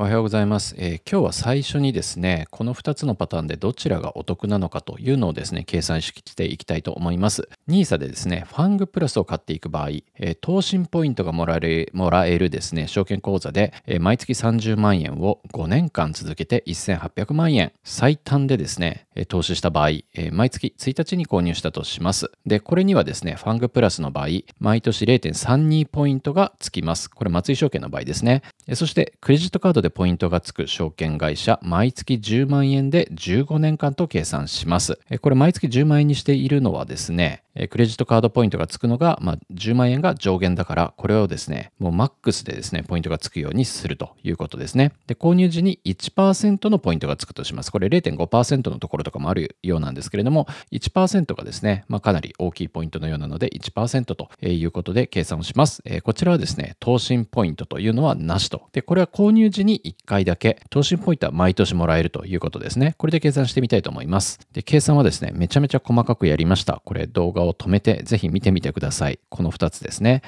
おはようございます、えー、今日は最初にですね、この2つのパターンでどちらがお得なのかというのをですね、計算していきたいと思います。NISA でですね、ファングプラスを買っていく場合、えー、投信ポイントがもらえるですね、証券口座で、えー、毎月30万円を5年間続けて1800万円、最短でですね、え投資した場合、え毎月1日に購入したとします。で、これにはですね、ファングプラスの場合、毎年0.32ポイントがつきます。これ、松井証券の場合ですね。えそして、クレジットカードででポイントがつく証券会社、毎月10万円で15年間と計算します。これ毎月10万円にしているのはですね、クレジットカードポイントがつくのが、まあ、10万円が上限だから、これをですね、もうマックスでですね、ポイントがつくようにするということですね。で、購入時に1%のポイントがつくとします。これ0.5%のところとかもあるようなんですけれども、1%がですね、まあ、かなり大きいポイントのようなので1、ということで計算をします。こちらはですね、投信ポイントというのはなしと。で、これは購入時に1回だけ、投資ポイントは毎年もらえるということですね。これで計算してみたいと思います。で、計算はですね、めちゃめちゃ細かくやりました。これ動画を止めて、ぜひ見てみてください。この2つですね。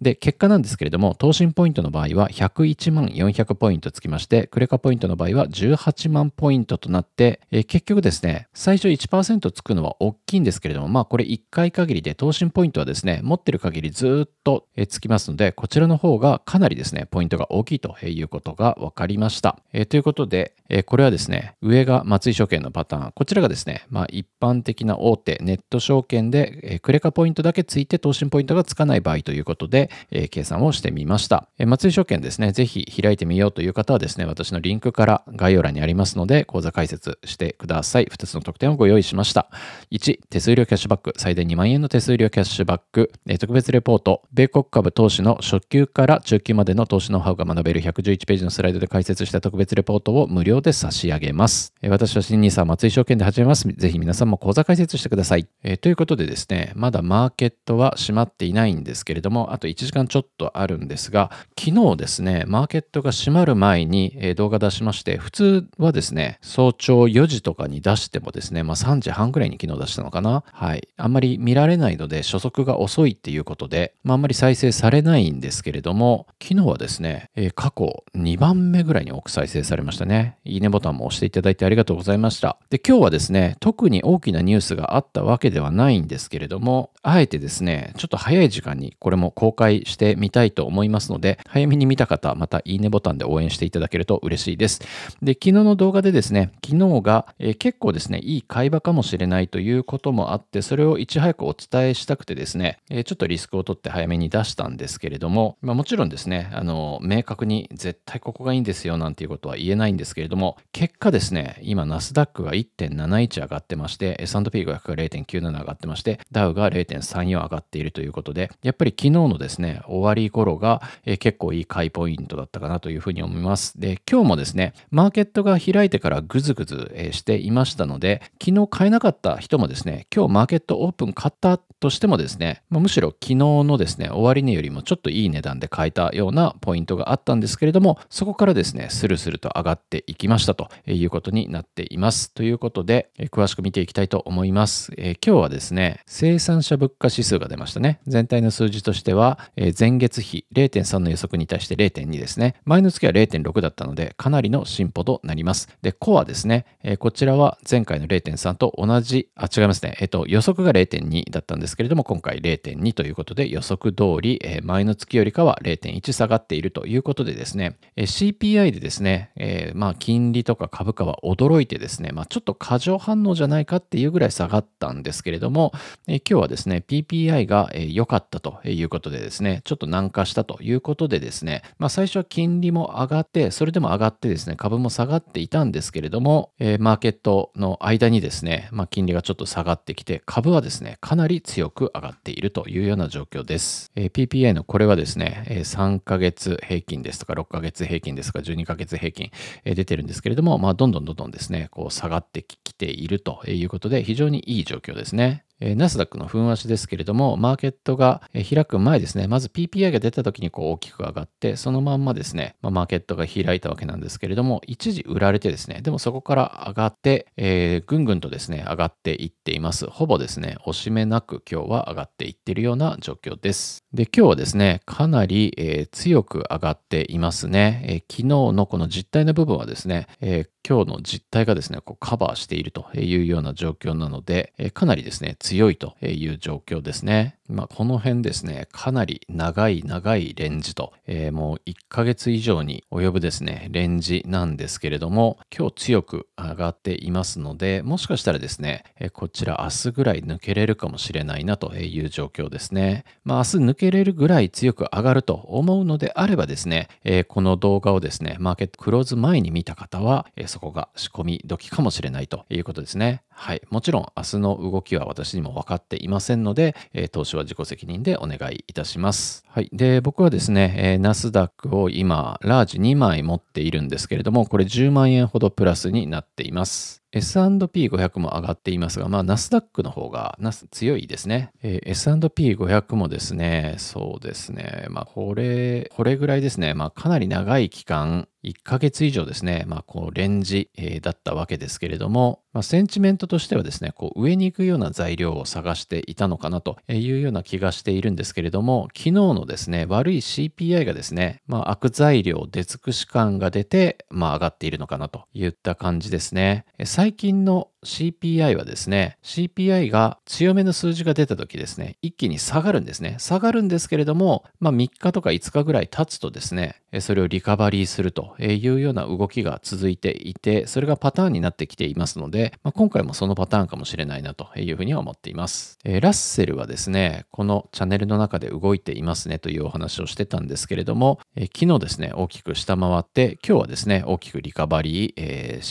で、結果なんですけれども、投資ポイントの場合は101万400ポイントつきまして、クレカポイントの場合は18万ポイントとなって、え結局ですね、最初1%つくのは大きいんですけれども、まあこれ1回限りで、投資ポイントはですね、持ってる限りずっとつきますので、こちらの方がかなりですね、ポイントが大きいということが分分かりました。えー、ということで、えー、これはですね、上が松井証券のパターン。こちらがですね、まあ、一般的な大手、ネット証券で、えー、クレカポイントだけついて投信ポイントがつかない場合ということで、えー、計算をしてみました。えー、松井証券ですね、ぜひ開いてみようという方はですね、私のリンクから概要欄にありますので、講座解説してください。2つの特典をご用意しました。1、手数料キャッシュバック、最大2万円の手数料キャッシュバック、えー、特別レポート、米国株投資の初級から中級までの投資ノウハウが学べる111ページのスライドドで解説した特別レポートを無料で差し上げます。え私は新 n i 松井証券で始めます。ぜひ皆さんも講座解説してください。えということでですね、まだマーケットは閉まっていないんですけれども、あと1時間ちょっとあるんですが、昨日ですね、マーケットが閉まる前に、え動画出しまして、普通はですね、早朝4時とかに出してもですね、まあ、3時半くらいに昨日出したのかな。はい。あんまり見られないので、初速が遅いっていうことで、まあ、あんまり再生されないんですけれども、昨日はですね、え過去2番目目ぐらいに多く再生されましたね。いいねボタンも押していただいてありがとうございました。で、今日はですね、特に大きなニュースがあったわけではないんですけれども、あえてですね、ちょっと早い時間にこれも公開してみたいと思いますので、早めに見た方、またいいねボタンで応援していただけると嬉しいです。で、昨日の動画でですね、昨日が、え結構ですね、いい会話かもしれないということもあって、それをいち早くお伝えしたくてですね、えちょっとリスクを取って早めに出したんですけれども、まあ、もちろんですね、あの、明確に絶対ここがいいいんですよなんていうことは言えないんですけれども、結果ですね、今ナスダックが1.71上がってまして、S&P500 が0.97上がってまして、ダウが0.34上がっているということで、やっぱり昨日のですね、終わり頃が、え結構いい買いポイントだったかなというふうに思います。で、今日もですね、マーケットが開いてからぐずぐず、えしていましたので、昨日買えなかった人もですね、今日マーケットオープン買ったとしてもですね、まむしろ昨日のですね、終値よりもちょっといい値段で買えたようなポイントがあったんですけれども、そこからからですね、スルスルと上がっていきましたということになっています。ということで、え詳しく見ていきたいと思います、え今日はですね、生産者物価指数が出ましたね。全体の数字としては、え前月比0.3の予測に対して0.2ですね。前の月は0.6だったので、かなりの進歩となります。で、コアですね、えこちらは前回の0.3と同じ、あ、違いますね。えっ、と、予測が0.2だったんですけれども、今回0.2ということで、予測通り、え前の月よりかは0.1下がっているということでですね、え c p CPI でですね、えー、まあ金利とか株価は驚いてですね、まあ、ちょっと過剰反応じゃないかっていうぐらい下がったんですけれども、えー、今日はですね、PPI が良かったということでですね、ちょっと軟化したということでですね、まあ、最初は金利も上がって、それでも上がってですね、株も下がっていたんですけれども、えー、マーケットの間にですね、まあ、金利がちょっと下がってきて、株はですね、かなり強く上がっているというような状況です。えー、PPI のこれはですね、3ヶ月平均ですとか6ヶ月平均ですですか、12ヶ月平均、え出てるんですけれども、まあ、どんどんどんどんですね、こう下がってきているということで、非常にいい状況ですね。えナスダックの分足ですけれども、マーケットが開く前ですね、まず PPI が出た時にこう大きく上がって、そのまんまですね、まあ、マーケットが開いたわけなんですけれども、一時売られてですね、でもそこから上がって、えー、ぐんぐんとですね、上がっていっています。ほぼですね、押しめなく今日は上がっていっているような状況です。で、今日はですね、かなり、えー、強く上がっていますね、えー、昨日のこの実態の部分はですね、えー、今日の実態がですね、こうカバーしているというような状況なので、えー、かなりですね、強いという状況ですね。まあ、この辺ですね、かなり長い長いレンジと、えー、もう1ヶ月以上に及ぶですね、レンジなんですけれども、今日強く上がっていますので、もしかしたらですね、えこちら明日ぐらい抜けれるかもしれないなという状況ですね。まあ、明日抜けれるぐらい強く上がると思うのであればですね、えこの動画をですね、マーケットクローズ前に見た方は、えそこが仕込み時かもしれないということですね。はい。もちろん明日の動きは私にも分かっていませんので、え投資は自己責任でお願いいたします。はい、で僕はですね、えナスダックを今ラージ2枚持っているんですけれどもこれ10万円ほどプラスになっています。S&P500 も上がっていますが、まあ、ナスダックの方が強いですね。えー、S&P500 もですね、そうですね、まあ、これ、これぐらいですね、まあ、かなり長い期間、1ヶ月以上ですね、まあ、こう、レンジ、えー、だったわけですけれども、まあ、センチメントとしてはですね、こう、上に行くような材料を探していたのかなというような気がしているんですけれども、昨日のですね、悪い CPI がですね、まあ、悪材料出尽くし感が出て、まあ、上がっているのかなといった感じですね。最近の CPI はですね、CPI が強めの数字が出た時ですね、一気に下がるんですね。下がるんですけれども、まあ、3日とか5日ぐらい経つとですね、それをリカバリーするというような動きが続いていて、それがパターンになってきていますので、まあ、今回もそのパターンかもしれないなというふうには思っています。ラッセルはですね、このチャンネルの中で動いていますねというお話をしてたんですけれども、昨日ですね、大きく下回って、今日はですね、大きくリカバリー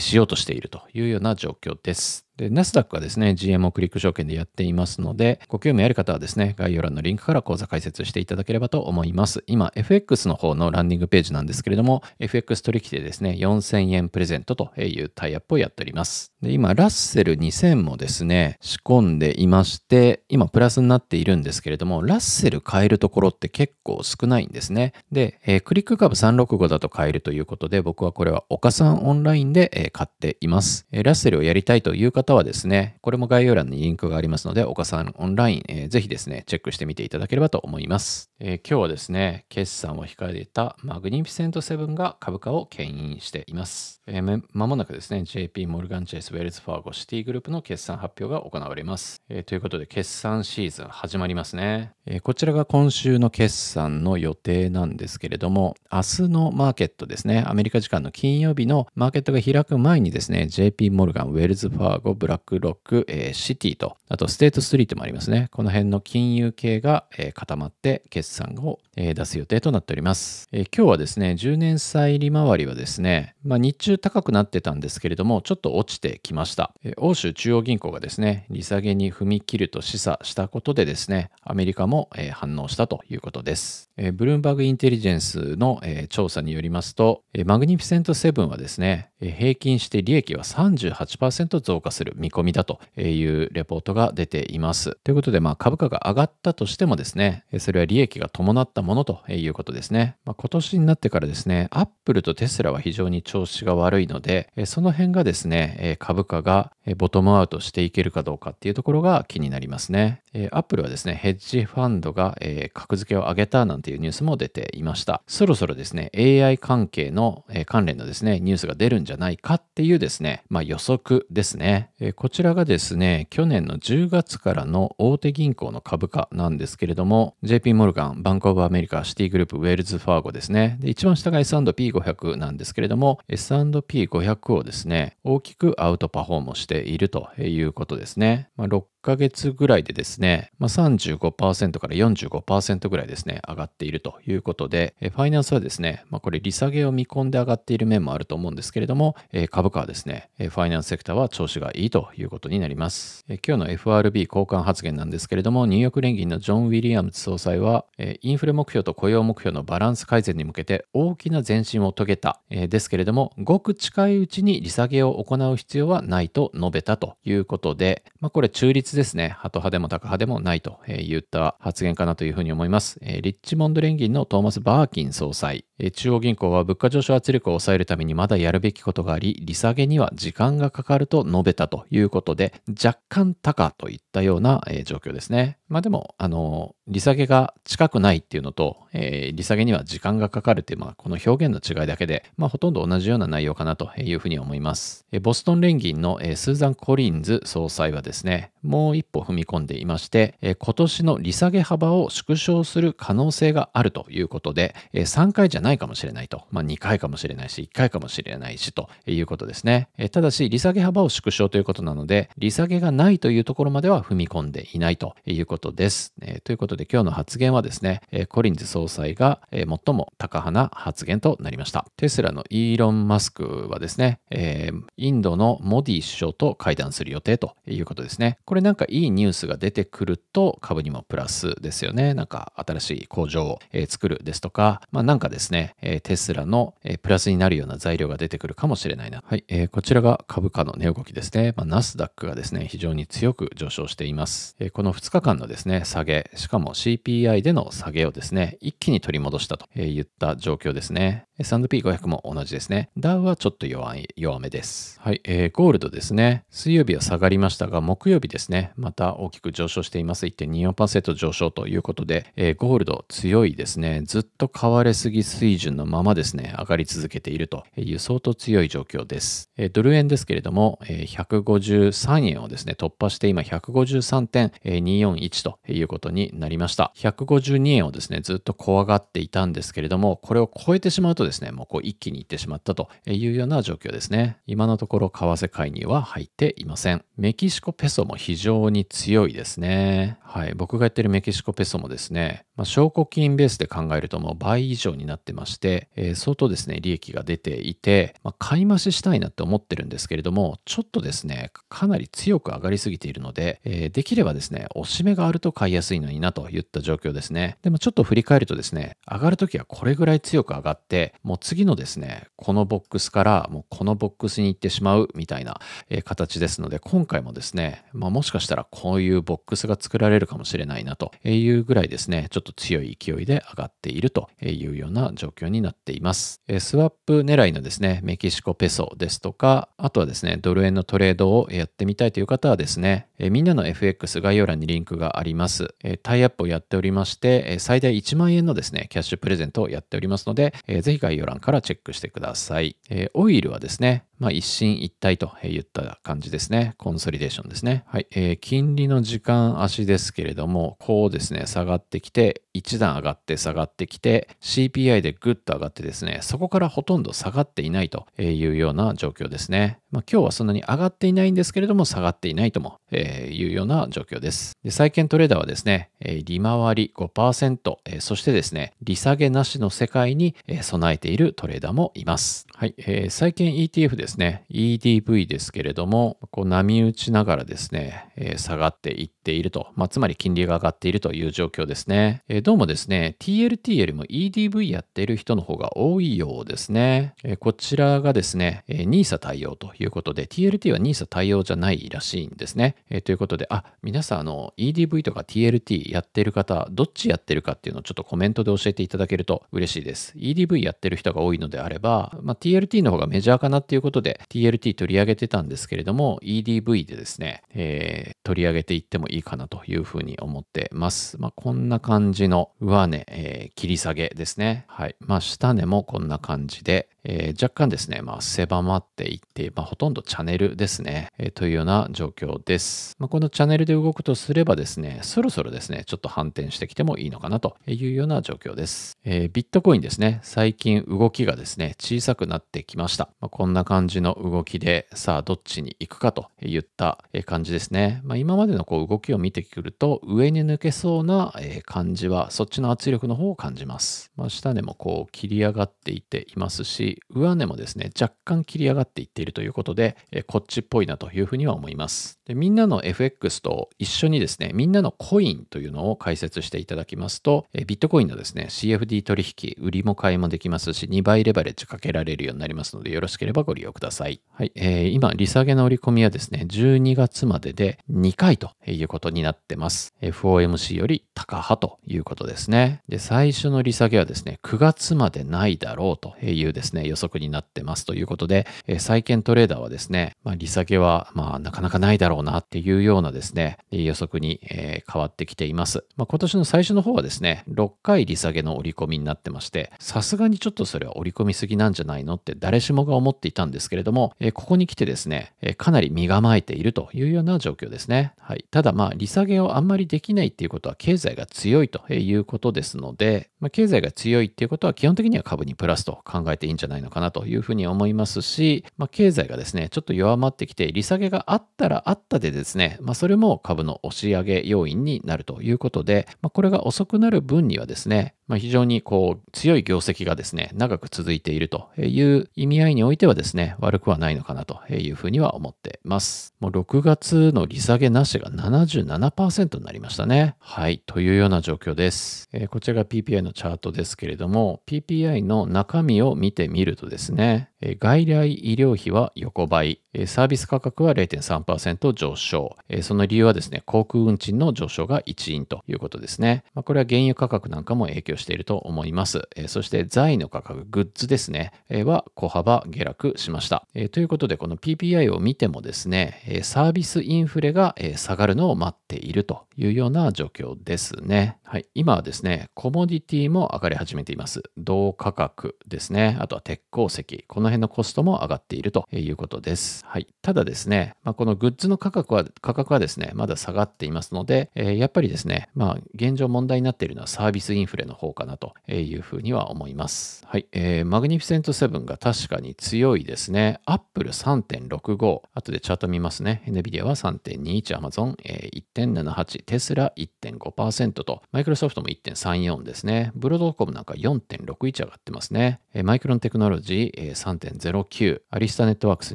しようとしているというような状況です。で、ナスダックはですね、GMO クリック証券でやっていますので、ご興味ある方はですね、概要欄のリンクから講座解説していただければと思います。今、FX の方のランディングページなんですけれども、FX 取引でですね、4000円プレゼントというタイアップをやっております。で、今、ラッセル2000もですね、仕込んでいまして、今、プラスになっているんですけれども、ラッセル買えるところって結構少ないんですね。で、えー、クリック株365だと買えるということで、僕はこれは岡さんオンラインで、えー、買っています。えー、ラッセルをやりたいという方方はですね、これも概要欄にリンクがありますので、岡さんオンライン、えー、ぜひですね、チェックしてみていただければと思います。えー、今日はですね、決算を控えていたマグニフィセントセブンが株価を牽引しています。えー、まもなくですね、JP モルガンチェイス、ウェルズファーゴ、シティグループの決算発表が行われます。えー、ということで、決算シーズン始まりますね、えー、こちらが今週の決算の予定なんですけれども、明日のマーケットですね、アメリカ時間の金曜日のマーケットが開く前にですね、JP モルガン、ウェルズファーゴ、ブラックロック、えー、シティと、あとステートストリートもありますね。この辺の金融系が、えー、固まって決算を、えー、出す予定となっております、え今日はですね、10年債利回りはですね、まあ、日中高くなってたんですけれども、ちょっと落ちてきました。え欧州中央銀行がですね、利下げに踏み切ると示唆したことでですね、アメリカも、え反応したということです。えブルームバーグインテリジェンスの、え調査によりますと、えマグニフィセント7はですね、平均して利益は38%増加する見込みだというレポートが出ています。ということで、まあ、株価が上がったとしてもですね、それは利益が伴ったものということですね。まあ、今年になってからですね、アップルとテスラは非常に調子が悪いので、その辺がですね、株価がボトムアウトしていけるかどうかっていうところが気になりますね。アップルはですね、ヘッジファンドが格付けを上げたなんていうニュースも出ていました。そろそろですね、AI 関係の関連のですね、ニュースが出るんじゃゃないかっていうですね、まあ、予測ですね、えー、こちらがですね、去年の10月からの大手銀行の株価なんですけれども、JP モルガン、バンクオブアメリカ、シティグループ、ウェールズ、ファーゴですね。で、一番下が S&P500 なんですけれども、S&P500 をですね、大きくアウトパフォームしているということですね。まあ、ヶ月ぐらいでですね、まあ、35%から45%ぐらいですね、上がっているということで、ファイナンスはですね、まあ、これ利下げを見込んで上がっている面もあると思うんですけれども、株価はですね、ファイナンスセクターは調子がいいということになります。今日の FRB 交換発言なんですけれども、ニューヨーク連銀のジョン・ウィリアムズ総裁は、インフレ目標と雇用目標のバランス改善に向けて大きな前進を遂げた、ですけれども、ごく近いうちに利下げを行う必要はないと述べたということで、まあ、これ中立ですね、ハト派でもタカ派でもないといった発言かなというふうに思います。リッチモンド連銀のトーマス・バーキン総裁、中央銀行は物価上昇圧力を抑えるためにまだやるべきことがあり、利下げには時間がかかると述べたということで、若干高といったような状況ですね。まあでも、あの、利下げが近くないっていうのと、えー、利下げには時間がかかるっていう、まあ、この表現の違いだけで、まあ、ほとんど同じような内容かなというふうに思います。えボストン連銀の、えスーザン・コリンズ総裁はですね、ももう一歩踏み込んでいまして、え今年の利下げ幅を縮小する可能性があるということで、え3回じゃないかもしれないと、まあ、2回かもしれないし、1回かもしれないしということですね。えただし、利下げ幅を縮小ということなので、利下げがないというところまでは踏み込んでいないということです。えということで、今日の発言はですね、えコリンズ総裁が、え最も高派な発言となりました。テスラのイーロン・マスクはですね、えインドのモディ首相と会談する予定ということですね。これなんかいいニュースが出てくると株にもプラスですよね。なんか新しい工場を、え作るですとか、まあなんかですね、えテスラの、えプラスになるような材料が出てくるかもしれないな。はい、えー、こちらが株価の値動きですね。まナスダックがですね、非常に強く上昇しています。えこの2日間のですね、下げ、しかも CPI での下げをですね、一気に取り戻したといった状況ですね。S&P500 も同じですね。ダウはちょっと弱い弱めです。はい、えー、ゴールドですね。水曜日は下がりましたが、木曜日ですね、また大きく上昇しています。1.24%上昇ということで、えー、ゴールド強いですね。ずっと買われすぎ水準のままですね、上がり続けているという相当強い状況です。えー、ドル円ですけれども、えー、153円をですね、突破して今153.241ということになりました。152円をですね、ずっと怖がっていたんですけれども、これを超えてしまうととですね、もうこう一気に行ってしまったというような状況ですね。今のところ為替介入は入っていません。メキシコペソも非常に強いですね。はい、僕がやってるメキシコペソもですね、まあ、証拠金ベースで考えるともう倍以上になってまして、えー、相当ですね、利益が出ていて、まあ、買い増ししたいなって思ってるんですけれども、ちょっとですね、かなり強く上がりすぎているので、えー、できればですね、押し目があると買いやすいのになといった状況ですね。でもちょっと振り返るとですね、上がるときはこれぐらい強く上がって、もう次のですね、このボックスからもうこのボックスに行ってしまうみたいな、え形ですので、今回もですね、まあ、もしかしたらこういうボックスが作られるかもしれないなというぐらいですね、ちょっとと強い勢いで上がっているというような状況になっています。スワップ狙いのですね、メキシコペソですとか、あとはですね、ドル円のトレードをやってみたいという方はですね、みんなの FX 概要欄にリンクがあります。タイアップをやっておりまして、最大1万円のですね、キャッシュプレゼントをやっておりますので、ぜひ概要欄からチェックしてください。オイルはですね、まあ、一進一退といった感じですね。コンソリデーションですね。はい。えー、金利の時間足ですけれども、こうですね、下がってきて、1段上がって下がってきて CPI でぐっと上がってですねそこからほとんど下がっていないというような状況ですね。まあ、今日はそんなに上がっていないんですけれども、下がっていないとも、いうような状況です。で債券トレーダーはですね、利回り5%、そしてですね、利下げなしの世界に、備えているトレーダーもいます。はい、えー、債券 ETF ですね、EDV ですけれども、こう波打ちながらですね、下がっていっていると、まあ、つまり金利が上がっているという状況ですね。えどうもですね、TLT よりも EDV やっている人の方が多いようですね。えこちらがですね、NISA 対応といういうことで、TLT は NISA 対応じゃないらしいんですね。えー、ということで、あ、皆さん、あの、EDV とか TLT やってる方、どっちやってるかっていうのをちょっとコメントで教えていただけると嬉しいです。EDV やってる人が多いのであれば、まあ、TLT の方がメジャーかなっていうことで、TLT 取り上げてたんですけれども、EDV でですね、えー、取り上げていってもいいかなというふうに思ってます。まあ、こんな感じの上値、えー、切り下げですね。はい。まあ、下値もこんな感じで、えー、若干ですね、まあ、狭まっていって、まあ、ほとんどチャンネルですね、えー、というような状況です。まあ、このチャンネルで動くとすればですね、そろそろですね、ちょっと反転してきてもいいのかなというような状況です。えー、ビットコインですね、最近動きがですね、小さくなってきました。まあ、こんな感じの動きで、さあ、どっちに行くかといった感じですね。まあ、今までのこう動きを見てくると、上に抜けそうな感じは、そっちの圧力の方を感じます。まあ、下でもこう、切り上がっていていますし、上値もですね、若干切り上がっていっているということで、こっちっぽいなというふうには思います。でみんなの FX と一緒にですね、みんなのコインというのを解説していただきますと、えビットコインのですね、CFD 取引、売りも買いもできますし、2倍レバレッジかけられるようになりますので、よろしければご利用ください。はい、えー、今、利下げの折り込みはですね、12月までで2回ということになってます。FOMC より高派ということですね。で、最初の利下げはですね、9月までないだろうというですね、予測になってますということで、え債券トレーダーはですね、まあ、利下げは、まあ、なかなかないだろうろうなっていうようなですね、予測に、え変わってきています。まあ、今年の最初の方はですね、6回利下げの織り込みになってまして、さすがにちょっとそれは織り込みすぎなんじゃないのって誰しもが思っていたんですけれども、えここに来てですね、えかなり身構えているというような状況ですね。はい。ただまあ、利下げをあんまりできないっていうことは経済が強いということですので、まあ、経済が強いっていうことは基本的には株にプラスと考えていいんじゃないのかなというふうに思いますし、まあ、経済がですね、ちょっと弱まってきて、利下げがあったらあったでですね、まあ、それも株の押し上げ要因になるということで、まあ、これが遅くなる分にはですね、まあ、非常にこう強い業績がですね、長く続いているという意味合いにおいてはですね、悪くはないのかなというふうには思ってます。もう6月の利下げなしが77%になりましたね。はい、というような状況です。えー、こちらが PPI のチャートですけれども、PPI の中身を見てみるとですね、外来医療費は横ばい、サービス価格は0.3%上昇、その理由はですね、航空運賃の上昇が一因ということですね。これは原油価格なんかも影響していると思います。そして財の価格、グッズですね、は小幅下落しました。ということで、この PPI を見てもですね、サービスインフレが下がるのを待っているというような状況ですね。はい。今はですね、コモディティも上がり始めています。銅価格ですね。あとは鉄鉱石。この辺のコストも上がっているということです。はい。ただですね、まあ、このグッズの価格は、価格はですね、まだ下がっていますので、えー、やっぱりですね、まあ、現状問題になっているのはサービスインフレの方かなというふうには思います。はい。えー、マグニフィセント7が確かに強いですね。アップル3.65。とでチャート見ますね。NVIDIA は3.21、Amazon、えー、1.78。テスラ1.5%と、マイクロソフトも1.34ですね。ブロードコムなんか4.61上がってますね。えマイクロンテクノロジー、え3.09、アリスタネットワークス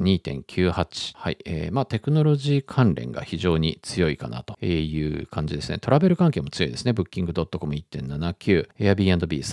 2.98。はい、えー、まあテクノロジー関連が非常に強いかなという感じですね。トラベル関係も強いですね。ブッキングドットコム1 7 9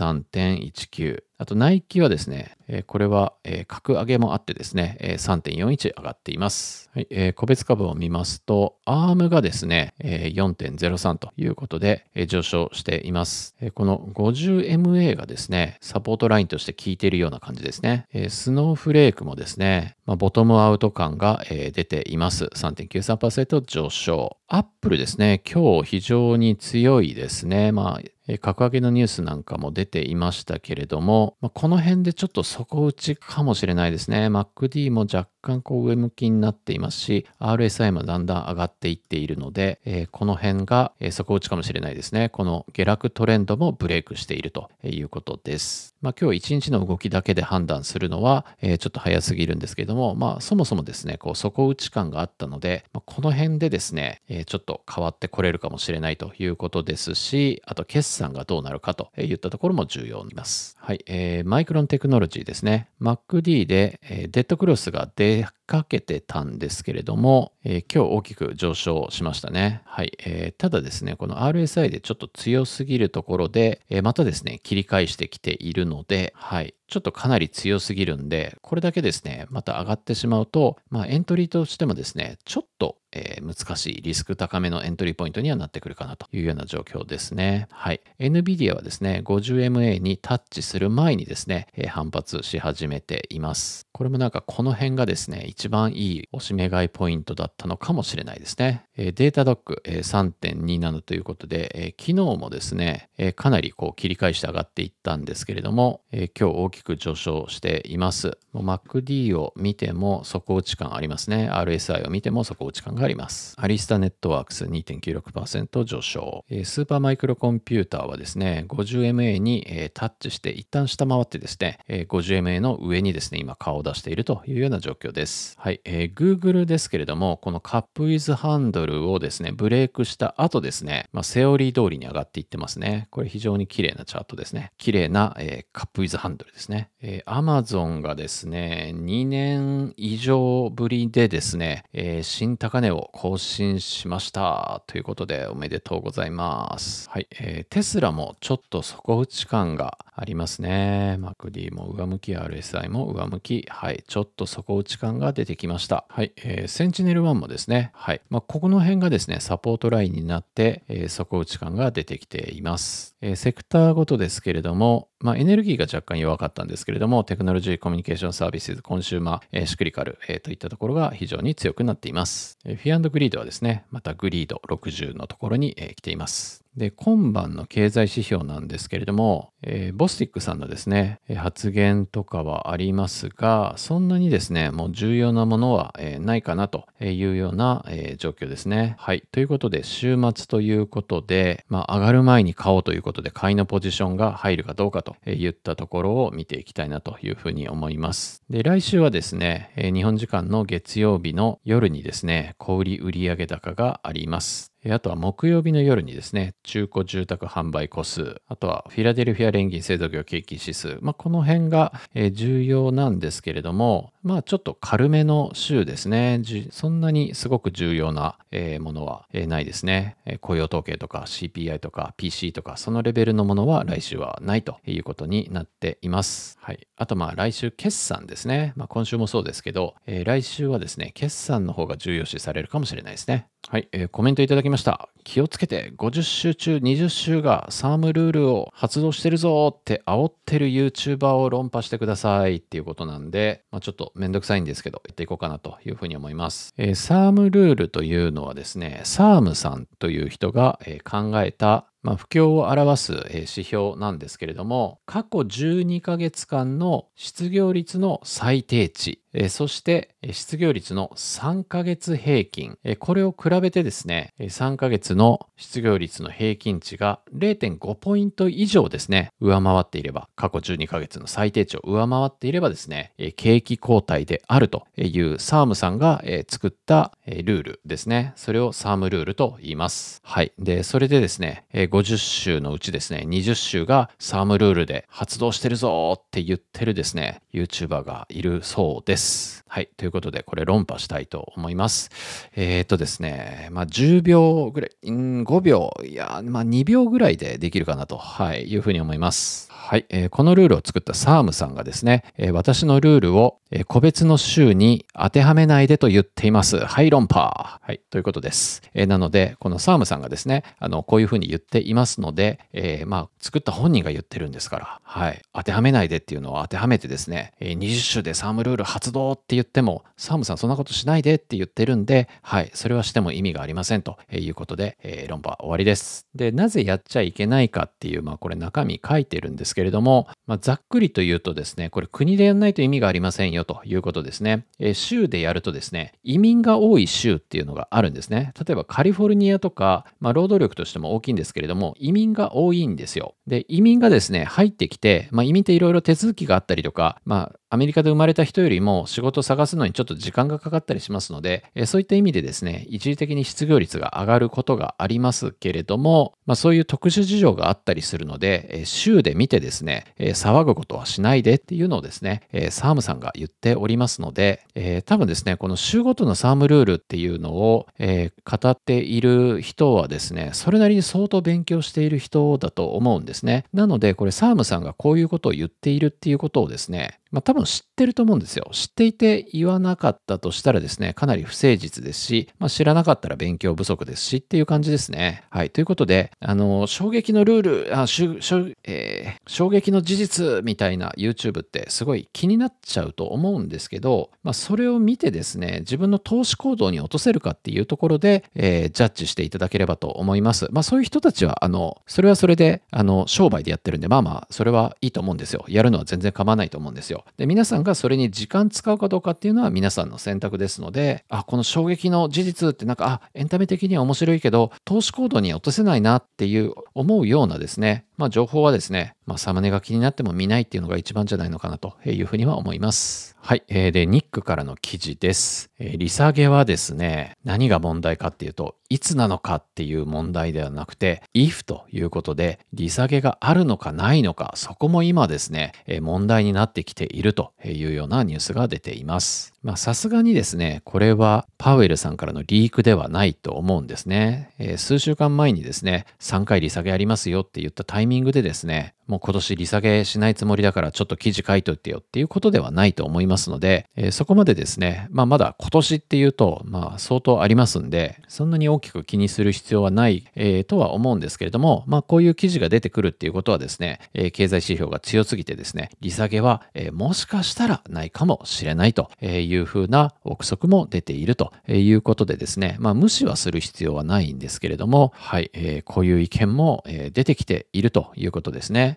Airbnb3.19、あと、ナイキはですね、これは、格上げもあってですね、3.41上がっています、はい個別株を見ますと、アームがですね、4.03ということで、上昇しています、この 50MA がですね、サポートラインとして効いているような感じですね。スノーフレークもですね、ボトムアウト感が、出ています。3.93%上昇。アップルですね、今日非常に強いですね。まあ格上げのニュースなんかも出ていましたけれども、まあ、この辺でちょっと底打ちかもしれないですね。MacD も若干こう上向きになっていますし、RSI もだんだん上がっていっているので、えー、この辺が底打ちかもしれないですね。この下落トレンドもブレイクしているということです。まあ、今日1日の動きだけで判断するのは、えー、ちょっと早すぎるんですけれども、まあ、そもそもですね、こう底打ち感があったので、まあ、この辺でですね、えー、ちょっと変わってこれるかもしれないということですし、あと決産がどうなるかといったところも重要になります。はい、えー、マイクロンテクノロジーですね。MacD で、えデッドクロスがデかけてたんですけれども、えー、今日大きく上昇しましたね。はい、えー、ただですね、この RSI でちょっと強すぎるところで、えー、またですね、切り返してきているので、はい、ちょっとかなり強すぎるんで、これだけですね、また上がってしまうと、まあエントリーとしてもですね、ちょっと、えー、難しいリスク高めのエントリーポイントにはなってくるかなというような状況ですね。はい。NVIDIA はですね、50MA にタッチする前にですね、えー、反発し始めています。これもなんかこの辺がですね、一番いいおしめ買いポイントだったのかもしれないですね。データドック3.2 7ということで、昨日もですね、かなりこう切り返して上がっていったんですけれども、今日大きく上昇しています。MacD を見ても底打ち感ありますね。RSI を見ても底打ち感があります。アリスタネットワークス2.96%上昇。スーパーマイクロコンピューターはですね、50MA にタッチして一旦下回ってですね、50MA の上にですね、今顔を出しているというような状況です。はい、えー、Google ですけれども、このカップウィズハンドルをですね、ブレイクした後ですね、まあ、セオリー通りに上がっていってますね。これ非常に綺麗なチャートですね。綺麗な、えー、カップウィズハンドルですね。えー、Amazon がですね、2年以上ぶりでですね、えー、新高値を更新しました。ということで、おめでとうございます。はい、えー、テスラもちょっと底打ち感がありますね。MacD も上向き、RSI も上向き、はい、ちょっと底打ち感が出てきました。はい、えー、センチネル1もですね、はい、まあ、ここのの辺がですね、サポートラインになって、えー、底打ち感が出てきています。えー、セクターごとですけれども、まあ、エネルギーが若干弱かったんですけれども、テクノロジーコミュニケーションサービス、コンシューマー、えー、シクリカル、えー、といったところが非常に強くなっています。えー、フィアンドグリードはですね、またグリード60のところに、えー、来ています。で、今晩の経済指標なんですけれども、えー、ボスティックさんのですね、発言とかはありますが、そんなにですね、もう重要なものは、えー、ないかなというような、えー、状況ですね。はい。ということで、週末ということで、まあ、上がる前に買おうということで、買いのポジションが入るかどうかといったところを見ていきたいなというふうに思います。で、来週はですね、日本時間の月曜日の夜にですね、小売売上高があります。あとは木曜日の夜にですね、中古住宅販売個数、あとはフィラデルフィア連銀製造業景気指数、まあ、この辺が重要なんですけれども、まあ、ちょっと軽めの週ですね。そんなにすごく重要なものはないですね。雇用統計とか CPI とか PC とか、そのレベルのものは来週はないということになっています。はい。あと、まあ、来週決算ですね。まあ、今週もそうですけど、来週はですね、決算の方が重要視されるかもしれないですね。はい、えー、コメントいただきました。気をつけて、50週中20週がサームルールを発動してるぞって煽ってる YouTuber を論破してくださいっていうことなんで、まあ、ちょっとめんどくさいんですけど、言っていこうかなというふうに思います。えー、サームルールというのはですね、サームさんという人が、えー、考えたまあ、不況を表す指標なんですけれども、過去12ヶ月間の失業率の最低値、そして失業率の3ヶ月平均、これを比べてですね、3ヶ月の失業率の平均値が0.5ポイント以上ですね、上回っていれば、過去12ヶ月の最低値を上回っていればですね、景気後退であるというサームさんが作ったルールですね、それをサームルールと言います。はい。で、それでですね、50州のうちですね、20州がサームルールで発動してるぞって言ってるですね、YouTuber がいるそうです。はい。ということで、これ論破したいと思います。えー、っとですね、まあ、10秒ぐらい、ん5秒、いや、まあ、2秒ぐらいでできるかなと、はい、いうふうに思います。はい、えー、このルールを作ったサームさんがですね、えー、私のルールを、え個別の州に当てはめないでと言っています。はい、論破。はい、ということです。えなので、このサームさんがですね、あの、こういうふうに言ってていますので、えー、まあ、作った本人が言ってるんですから、はい、当てはめないでっていうのを当てはめてですね、え20種でサームルール発動って言っても、サームさんそんなことしないでって言ってるんで、はい、それはしても意味がありませんということで、えー、論破終わりです。で、なぜやっちゃいけないかっていう、まあ、これ中身書いてるんですけれども、まあ、ざっくりと言うとですね、これ国でやんないと意味がありませんよということですね。えー、州でやるとですね、移民が多い州っていうのがあるんですね。例えばカリフォルニアとか、まあ、労働力としても大きいんですけれどれども、移民が多いんですよ。で、移民がですね、入ってきて、まあ、移民っていろいろ手続きがあったりとか、まあ、アメリカで生まれた人よりも仕事を探すのにちょっと時間がかかったりしますので、えそういった意味でですね、一時的に失業率が上がることがありますけれども、まあ、そういう特殊事情があったりするので、え週で見てですね、え騒ぐことはしないでっていうのをですね、えサームさんが言っておりますので、え多分ですね、この週ごとのサームルールっていうのを、え語っている人はですね、それなりに相当勉強している人だと思うんですね。なので、これサームさんがこういうことを言っているっていうことをですね、まあ、多分知ってると思うんですよ。知っていて言わなかったとしたらですね、かなり不誠実ですし、まあ、知らなかったら勉強不足ですしっていう感じですね。はい。ということで、あの、衝撃のルール、あしゅしえー、衝撃の事実みたいな YouTube ってすごい気になっちゃうと思うんですけど、まあ、それを見てですね、自分の投資行動に落とせるかっていうところで、えー、ジャッジしていただければと思います。まあ、そういう人たちは、あの、それはそれで、あの、商売でやってるんで、まあまあ、それはいいと思うんですよ。やるのは全然構わないと思うんですよ。よ。で、皆さんがそれに時間使うかどうかっていうのは皆さんの選択ですので、あ、この衝撃の事実ってなんか、あ、エンタメ的には面白いけど、投資行動に落とせないなっていう思うようなですね、まあ、情報はですね、まあ、サムネが気になっても見ないっていうのが一番じゃないのかなというふうには思います。はい。えー、で、ニックからの記事です。えー、利下げはですね、何が問題かっていうと、いつなのかっていう問題ではなくて、if ということで、利下げがあるのかないのか、そこも今ですね、えー、問題になってきているというようなニュースが出ています。まあさすがにですね、これはパウエルさんからのリークではないと思うんですね。えー、数週間前にですね、3回利下げありますよって言ったタイミングでですね、もう今年利下げしないつもりだからちょっと記事書いといてよっていうことではないと思いますので、えー、そこまでですね、まあまだ今年っていうと、まあ相当ありますんで、そんなに大きく気にする必要はない、えー、とは思うんですけれども、まあこういう記事が出てくるっていうことはですね、えー、経済指標が強すぎてですね、利下げは、えもしかしたらないかもしれないというふうな憶測も出ているということでですね、まあ無視はする必要はないんですけれども、はい、えこういう意見も、え出てきているということですね。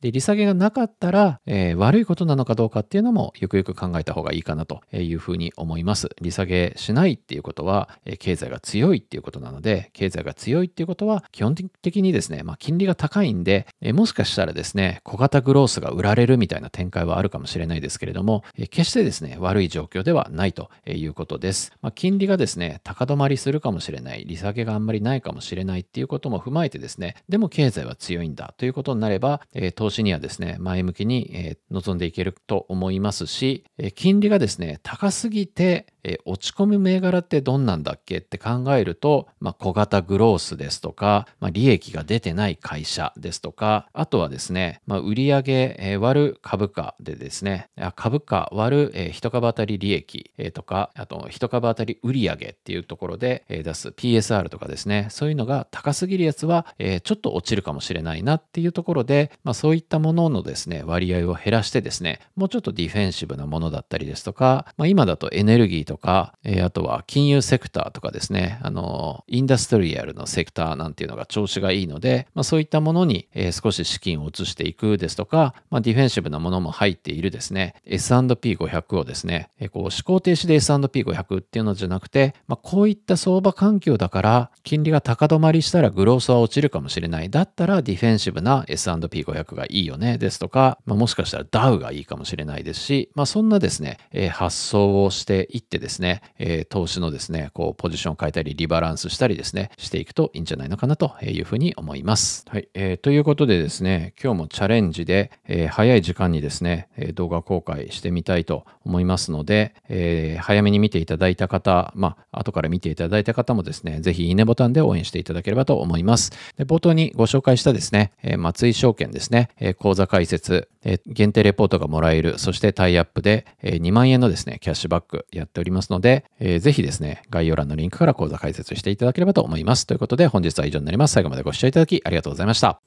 で、利下げがなかったら、えー、悪いことなのかどうかっていうのもよくよく考えた方がいいかなというふうに思います。利下げしないっていうことは、え経済が強いっていうことなので、経済が強いっていうことは基本的にですね、まあ、金利が高いんで、えもしかしたらですね、小型グロースが売られるみたいな展開はあるかもしれないですけれども、え決してですね、悪い状況ではないということです。まあ、金利がですね、高止まりするかもしれない、利下げがあんまりないかもしれないっていうことも踏まえてですね、でも経済は強いんだということになれば、え投資年にはですね、前向きに、え臨んでいけると思いますし、え金利がですね、高すぎて、え落ち込む銘柄ってどんなんだっけって考えると、まあ、小型グロースですとか、まあ、利益が出てない会社ですとか、あとはですね、まあ、売上、え割る株価でですね、株価割る、え1株当たり利益、とか、あと1株当たり売上っていうところで、え出す PSR とかですね、そういうのが高すぎるやつは、えちょっと落ちるかもしれないなっていうところで、まあ、そういったもののですね、割合を減らしてですね、もうちょっとディフェンシブなものだったりですとか、ま今だとエネルギーとかとか、えー、あとは金融セクターとかですね、あの、インダストリアルのセクターなんていうのが調子がいいので、まあ、そういったものに、えー、少し資金を移していくですとか、まあ、ディフェンシブなものも入っているですね、S&P500 をですね、えー、こう思考停止で S&P500 っていうのじゃなくて、まあ、こういった相場環境だから、金利が高止まりしたらグロースは落ちるかもしれない。だったらディフェンシブな S&P500 がいいよねですとか、まあ、もしかしたらダウがいいかもしれないですし、まあ、そんなですね、えー、発想をしていってですねですね、えー、投資のですね、こう、ポジションを変えたり、リバランスしたりですね、していくといいんじゃないのかなというふうに思います。はい。えー、ということでですね、今日もチャレンジで、えー、早い時間にですね、動画公開してみたいと思いますので、えー、早めに見ていただいた方、まあ、後から見ていただいた方もですね、ぜひいいねボタンで応援していただければと思います。で冒頭にご紹介したですね、え松井証券ですね、え講座開設、え限定レポートがもらえる、そしてタイアップで、え2万円のですね、キャッシュバックやっております。ますので、えー、ぜひですね、概要欄のリンクから講座解説していただければと思います。ということで、本日は以上になります。最後までご視聴いただきありがとうございました。